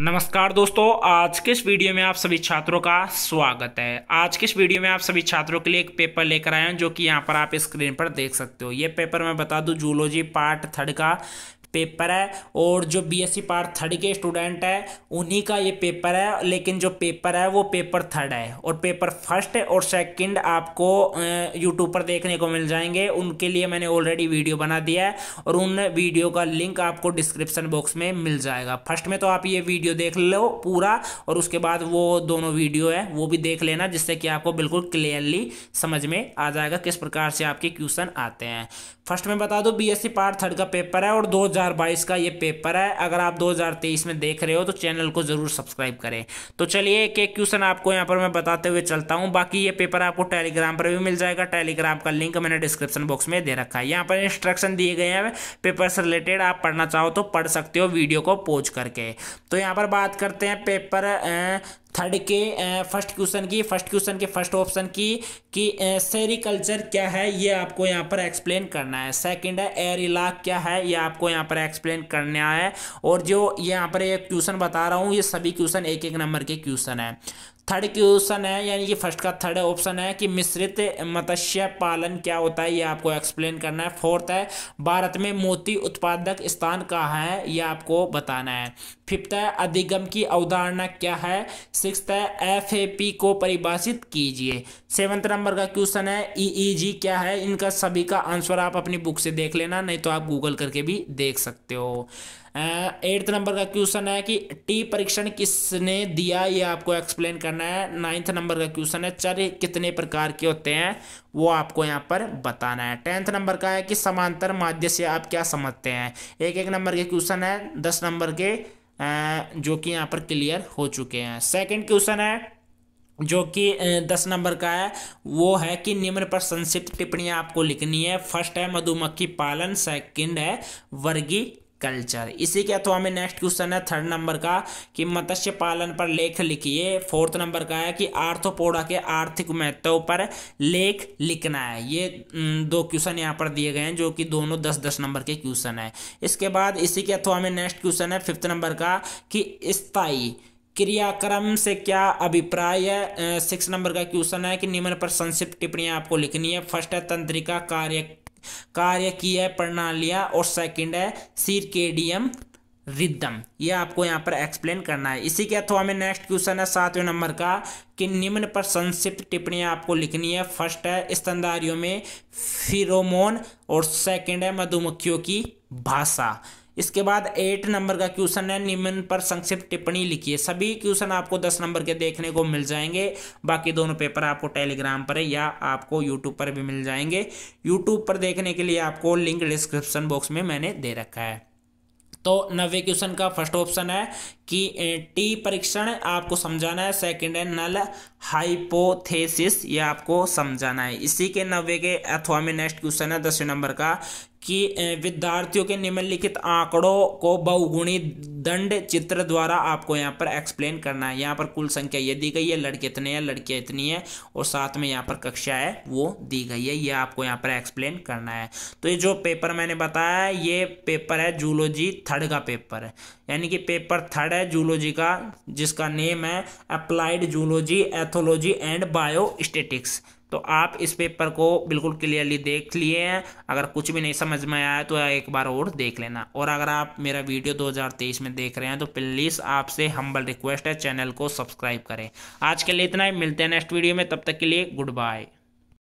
नमस्कार दोस्तों आज के इस वीडियो में आप सभी छात्रों का स्वागत है आज के इस वीडियो में आप सभी छात्रों के लिए एक पेपर लेकर आए हैं जो कि यहाँ पर आप स्क्रीन पर देख सकते हो ये पेपर मैं बता दूँ जूलॉजी पार्ट थर्ड का पेपर है और जो बीएससी पार्ट थर्ड के स्टूडेंट है उन्हीं का ये पेपर है लेकिन जो पेपर है वो पेपर थर्ड है और पेपर फर्स्ट और सेकंड आपको यूट्यूब पर देखने को मिल जाएंगे उनके लिए मैंने ऑलरेडी वीडियो बना दिया है और उन वीडियो का लिंक आपको डिस्क्रिप्शन बॉक्स में मिल जाएगा फर्स्ट में तो आप ये वीडियो देख लो पूरा और उसके बाद वो दोनों वीडियो है वो भी देख लेना जिससे कि आपको बिल्कुल क्लियरली समझ में आ जाएगा किस प्रकार से आपके क्वेश्चन आते हैं फर्स्ट में बता दो बी पार्ट थर्ड का पेपर है और दो 2022 का ये पेपर है अगर आप 2023 में देख रहे हो तो चैनल को ज़रूर सब्सक्राइब करें तो चलिए एक एक क्वेश्चन आपको यहाँ पर मैं बताते हुए चलता हूँ बाकी ये पेपर आपको टेलीग्राम पर भी मिल जाएगा टेलीग्राम का लिंक मैंने डिस्क्रिप्शन बॉक्स में दे रखा है यहाँ पर इंस्ट्रक्शन दिए गए हैं पेपर से रिलेटेड आप पढ़ना चाहो तो पढ़ सकते हो वीडियो को पोज करके तो यहाँ पर बात करते हैं पेपर थर्ड के फर्स्ट क्वेश्चन की फर्स्ट क्वेश्चन के फर्स्ट ऑप्शन की कि सेरिकल्चर क्या है ये आपको यहाँ पर एक्सप्लेन करना है सेकंड है एयर इलाक क्या है ये आपको यहाँ पर एक्सप्लेन करना है और जो यहाँ पर एक क्वेश्चन बता रहा हूँ ये सभी क्वेश्चन एक एक नंबर के क्वेश्चन है थर्ड क्वेश्चन है यानी कि फर्स्ट का थर्ड ऑप्शन है कि मिश्रित मत्स्य पालन क्या होता है ये आपको एक्सप्लेन करना है फोर्थ है भारत में मोती उत्पादक स्थान कहाँ है ये आपको बताना है फिफ्थ है अधिगम की अवधारणा क्या है सिक्स है एफ ए पी को परिभाषित कीजिए सेवन्थ नंबर का क्वेश्चन है ई ई जी क्या है इनका सभी का आंसर आप अपनी बुक से देख लेना नहीं तो आप गूगल करके भी देख सकते हो एट्थ नंबर का क्वेश्चन है कि टी परीक्षण किसने दिया ये आपको एक्सप्लेन करना करना है नाइन्थ नंबर का क्वेश्चन है चर कितने प्रकार के होते हैं वो आपको यहाँ पर बताना है टेंथ नंबर का है कि समांतर माध्य से आप क्या समझते हैं एक एक नंबर के क्वेश्चन है दस नंबर के जो कि यहाँ पर क्लियर हो चुके हैं सेकेंड क्वेश्चन है जो कि दस नंबर का है वो है कि निम्न पर संक्षिप्त टिप्पणियाँ आपको लिखनी है फर्स्ट है मधुमक्खी पालन सेकंड है वर्गी कल्चर इसी के अथवा में नेक्स्ट क्वेश्चन है थर्ड नंबर का कि मत्स्य पालन पर लेख लिखिए फोर्थ नंबर का है कि आर्थोपोडा के आर्थिक महत्व पर लेख लिखना है ये दो क्वेश्चन यहाँ पर दिए गए हैं जो कि दोनों दस दस नंबर के क्वेश्चन है इसके बाद इसी के अथवा में नेक्स्ट क्वेश्चन है फिफ्थ नंबर का कि स्थाई क्रियाक्रम से क्या अभिप्राय है सिक्स नंबर का क्वेश्चन है कि निम्न पर संक्षिप्त टिप्पणियाँ आपको लिखनी है फर्स्ट है तंत्रिका कार्य कार्य की है प्रणालिया और सेकंड है सिरकेडियम रिदम ये आपको यहाँ पर एक्सप्लेन करना है इसी के अथवा में नेक्स्ट क्वेश्चन है सातवें नंबर का कि निम्न पर संक्षिप्त टिप्पणियाँ आपको लिखनी है फर्स्ट है स्तनधारियों में फिरोमोन और सेकंड है मधुमक्खियों की भाषा इसके बाद एट नंबर का क्वेश्चन है निम्न पर संक्षिप्त टिप्पणी लिखिए सभी क्वेश्चन आपको दस नंबर के देखने को मिल जाएंगे बाकी दोनों पेपर आपको टेलीग्राम पर या आपको यूट्यूब पर भी मिल जाएंगे यूट्यूब पर देखने के लिए आपको लिंक डिस्क्रिप्शन बॉक्स में मैंने दे रखा है तो नवे क्वेश्चन का फर्स्ट ऑप्शन है कि टी परीक्षण आपको समझाना है सेकंड है नल हाइपोथेसिस ये आपको समझाना है इसी के नब्बे के अथवा में नेक्स्ट क्वेश्चन है दसवें नंबर का कि विद्यार्थियों के निम्नलिखित आंकड़ों को बहुगुणी दंड चित्र द्वारा आपको यहाँ पर एक्सप्लेन करना है यहाँ पर कुल संख्या ये दी गई है लड़के इतने हैं लड़कियाँ इतनी है और साथ में यहाँ पर कक्षा है वो दी गई है ये आपको यहाँ पर एक्सप्लेन करना है तो ये जो पेपर मैंने बताया है ये पेपर है जूलॉजी थर्ड का पेपर है यानी कि पेपर थर्ड है जूलॉजी का जिसका नेम है applied zoology ethology and bio तो आप इस पेपर को बिल्कुल क्लियरली देख लिए हैं अगर कुछ भी नहीं समझ में आया तो एक बार और देख लेना और अगर आप मेरा वीडियो 2023 में देख रहे हैं तो प्लीज़ आपसे हम्बल रिक्वेस्ट है चैनल को सब्सक्राइब करें आज के लिए इतना ही मिलते हैं नेक्स्ट वीडियो में तब तक के लिए गुड बाय